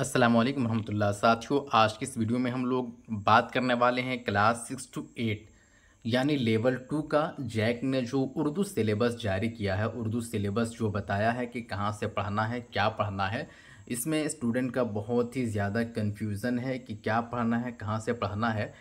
अस्सलाम वालेकुम रहमतुल्लाह साथियों आज की इस वीडियो में हम लोग बात करने वाले हैं क्लास सिक्स टू एट यानी लेवल टू का जैक ने जो उर्दू सिलेबस जारी किया है उर्दू सिलेबस जो बताया है कि कहाँ से पढ़ना है क्या पढ़ना है इसमें स्टूडेंट का बहुत ही ज़्यादा कन्फ्यूज़न है कि क्या पढ़ना है कहाँ से पढ़ना है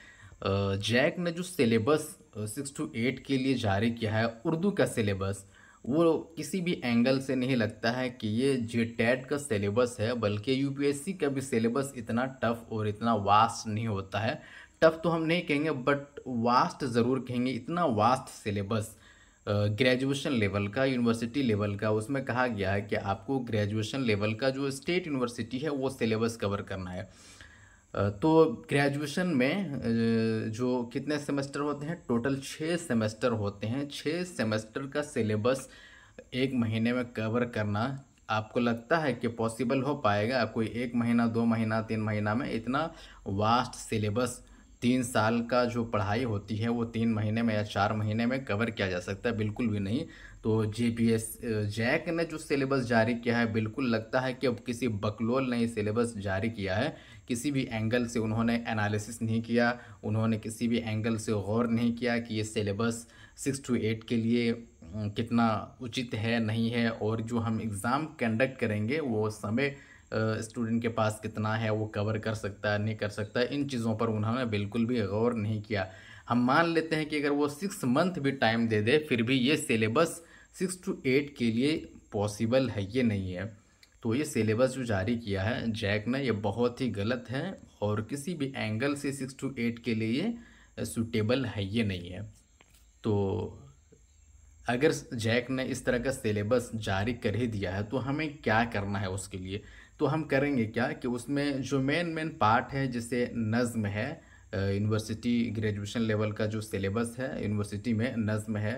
जैक ने जो सिलेबस सिक्स टू एट के लिए जारी किया है उर्दू का सिलेबस वो किसी भी एंगल से नहीं लगता है कि ये जे टेट का सिलेबस है बल्कि यूपीएससी का भी सिलेबस इतना टफ और इतना वास्ट नहीं होता है टफ तो हम नहीं कहेंगे बट वास्ट ज़रूर कहेंगे इतना वास्ट सिलेबस ग्रेजुएशन लेवल का यूनिवर्सिटी लेवल का उसमें कहा गया है कि आपको ग्रेजुएशन लेवल का जो स्टेट यूनिवर्सिटी है वो सिलेबस कवर करना है तो ग्रेजुएशन में जो कितने सेमेस्टर होते हैं टोटल छः सेमेस्टर होते हैं छः सेमेस्टर का सिलेबस एक महीने में कवर करना आपको लगता है कि पॉसिबल हो पाएगा कोई एक महीना दो महीना तीन महीना में इतना वास्ट सिलेबस तीन साल का जो पढ़ाई होती है वो तीन महीने में या चार महीने में कवर किया जा सकता है बिल्कुल भी नहीं तो जे पी एस जैक ने जो सिलेबस जारी किया है बिल्कुल लगता है कि अब किसी बकलोल ने सिलेबस जारी किया है किसी भी एंगल से उन्होंने एनालिसिस नहीं किया उन्होंने किसी भी एंगल से गौर नहीं किया कि ये सिलेबस सिक्स टू एट के लिए कितना उचित है नहीं है और जो हम एग्ज़ाम कंडक्ट करेंगे वो समय स्टूडेंट के पास कितना है वो कवर कर सकता है नहीं कर सकता इन चीज़ों पर उन्होंने बिल्कुल भी गौर नहीं किया हम मान लेते हैं कि अगर वो सिक्स मंथ भी टाइम दे दे फिर भी ये सिलेबस सिक्स टू एट के लिए पॉसिबल है ये नहीं है तो ये सिलेबस जो जारी किया है जैक ने ये बहुत ही गलत है और किसी भी एंगल से सिक्स टू एट के लिए सूटेबल है ये नहीं है तो अगर जैक ने इस तरह का सिलेबस जारी कर ही दिया है तो हमें क्या करना है उसके लिए तो हम करेंगे क्या कि उसमें जो मेन मेन पार्ट है जिसे नज़म है यूनिवर्सिटी ग्रेजुएशन लेवल का जो सिलेबस है यूनिवर्सिटी में नज़म है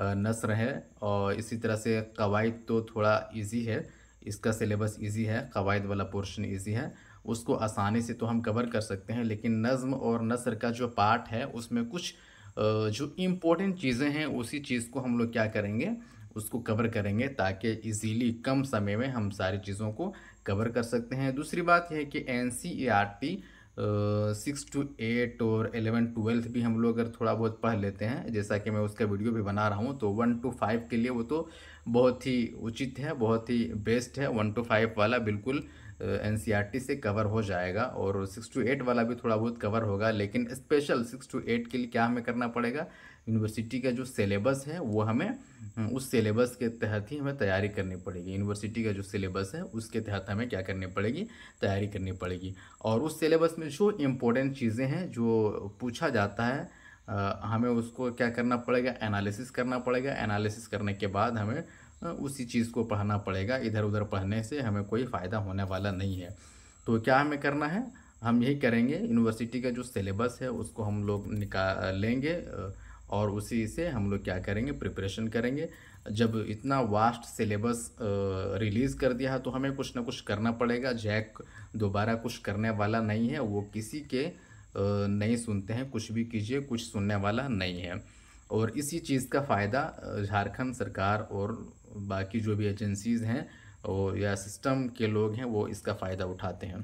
नसर है और इसी तरह से कवायद तो थोड़ा इजी है इसका सिलेबस इजी है कवायद वाला पोर्शन इजी है उसको आसानी से तो हम कवर कर सकते हैं लेकिन नज़म और नसर का जो पार्ट है उसमें कुछ जो इम्पोर्टेंट चीज़ें हैं उसी चीज़ को हम लोग क्या करेंगे उसको कवर करेंगे ताकि इजीली कम समय में हम सारी चीज़ों को कवर कर सकते हैं दूसरी बात यह है कि N C R T six to eight और एलेवन ट्वेल्थ भी हम लोग अगर थोड़ा बहुत पढ़ लेते हैं जैसा कि मैं उसका वीडियो भी बना रहा हूँ तो वन टू फाइव के लिए वो तो बहुत ही उचित है बहुत ही बेस्ट है वन टू फाइव वाला बिल्कुल एन e से कवर हो जाएगा और सिक्स टू एट वाला भी थोड़ा बहुत कवर होगा लेकिन स्पेशल सिक्स टू एट के लिए क्या हमें करना पड़ेगा यूनिवर्सिटी का जो सिलेबस है वो हमें हम्म, उस सिलेबस के तहत ही हमें तैयारी करनी पड़ेगी यूनिवर्सिटी का जो सिलेबस है उसके तहत हमें क्या करनी पड़ेगी तैयारी करनी पड़ेगी और उस सिलेबस में जो इम्पोर्टेंट चीज़ें हैं जो पूछा जाता है हमें उसको क्या करना पड़ेगा एनालिसिस करना पड़ेगा एनालिसिस करने के बाद हमें उसी चीज़ को पढ़ना पड़ेगा इधर उधर पढ़ने से हमें कोई फ़ायदा होने वाला नहीं है तो क्या हमें करना है हम यही करेंगे यूनिवर्सिटी का जो सिलेबस है उसको हम लोग निकाल लेंगे और उसी से हम लोग क्या करेंगे प्रिपरेशन करेंगे जब इतना वास्ट सिलेबस रिलीज़ कर दिया तो हमें कुछ ना कुछ करना पड़ेगा जैक दोबारा कुछ करने वाला नहीं है वो किसी के नहीं सुनते हैं कुछ भी कीजिए कुछ सुनने वाला नहीं है और इसी चीज़ का फ़ायदा झारखंड सरकार और बाकी जो भी एजेंसीज़ हैं और या सिस्टम के लोग हैं वो इसका फ़ायदा उठाते हैं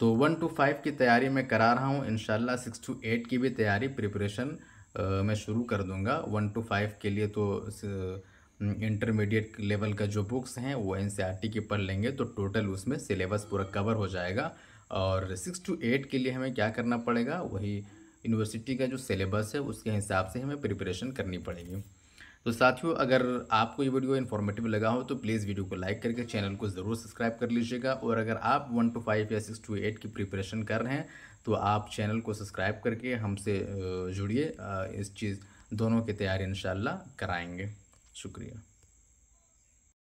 तो वन टू फाइव की तैयारी मैं करा रहा हूँ इन सिक्स टू एट की भी तैयारी प्रिपरेशन मैं शुरू कर दूँगा वन टू फाइव के लिए तो इंटरमीडिएट लेवल का जो बुक्स हैं वो एन की पढ़ लेंगे तो टोटल उसमें सिलेबस पूरा कवर हो जाएगा और सिक्स टू एट के लिए हमें क्या करना पड़ेगा वही यूनिवर्सिटी का जो सिलेबस है उसके हिसाब से हमें प्रिपरेशन करनी पड़ेगी तो साथियों अगर आपको ये वीडियो इन्फॉर्मेटिव लगा हो तो प्लीज़ वीडियो को लाइक करके चैनल को ज़रूर सब्सक्राइब कर लीजिएगा और अगर आप वन टू फाइव या सिक्स टू एट की प्रिपरेशन कर रहे हैं तो आप चैनल को सब्सक्राइब करके हमसे जुड़िए इस चीज़ दोनों की तैयारी इन कराएंगे शुक्रिया